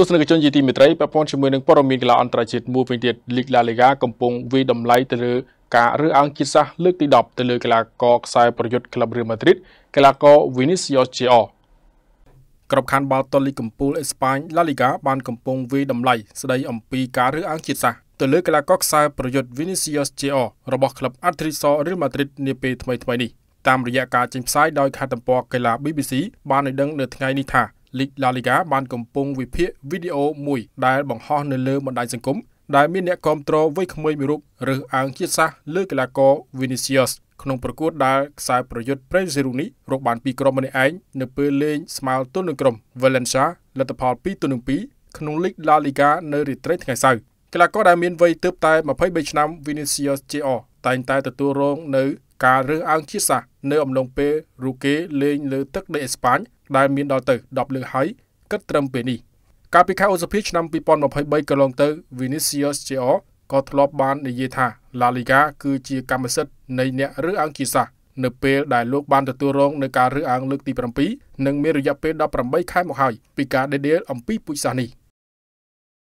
ទស្សនិកជនជាទីមេត្រីពាក់ព័ន្ធជាមួយនឹងព័ត៌មានកីឡាអន្តរជាតិមួយវិញទៀតលីកឡាលីហ្គាកំពុងវិតម្លៃទៅលើការរើសអើងជាតិសាសន៍លើកទី10ទៅលើកីឡាករខ្សែប្រយុទ្ធក្លឹបរៀលម៉ាឌ្រីតកីឡាករ Vinicius Jr ក្របខ័ណ្ឌបាល់ទាត់លីកកំពូលអេស្ប៉ាញឡាលីហ្គាបានកំពុងវិតម្លៃស្ដីអំពីការរើសអើងជាតិសាសន៍ទៅលើកីឡាករខ្សែប្រយុទ្ធ Vinicius Jr របស់ក្លឹប Atletico Real Madrid នាពេលថ្មីៗនេះតាមរយៈការចេញផ្សាយដោយខាងទំព័រកីឡា BBC បានឲ្យដឹងនៅថ្ងៃនេះថាលីក La Liga បានកំពុងវិភាគវីដេអូមួយដែលបង្ហោះនៅលើបណ្ដាញសង្គមដែលមានអ្នកគាំទ្រវ័យក្មេងមួយរូបរើសអើងជាតិសាសន៍លើកីឡាករ Vinicius ក្នុងប្រកួតដែលខ្សែប្រយុទ្ធ Prezeru នេះរកបានពីក្រុមម្នាក់ឯងនៅពេលលេងស្មើទល់នឹងក្រុម Valencia លទ្ធផល2ទល់នឹង2ក្នុងលីក La Liga នៅរាត្រីថ្ងៃសៅរ៍កីឡាករដែលមានវ័យទើបតែ23ឆ្នាំ Vinicius Jr តែងតែទទួលរង នៅការរើសអើងជាតិសាសន៍នៅអំឡុងពេលរូគេលេងលើទឹកដីអេស្ប៉ាញដែលមានដល់ទៅ10លើកហើយគិតត្រឹមពេលនេះកាលពីខែឧសភាឆ្នាំ2023កន្លងទៅ Vinicius Jr ក៏ធ្លាប់បាន និយាយថា La Liga គឺជាកម្មសិទ្ធិនៃអ្នករើសអើងជាសាសនៅពេលដែលលោកបានទទួលរងនៅការរើសអើងលើកទី7និងមានរយៈពេល18ខែមកហើយពីការដេដេលអំពីពុជសាសនេះ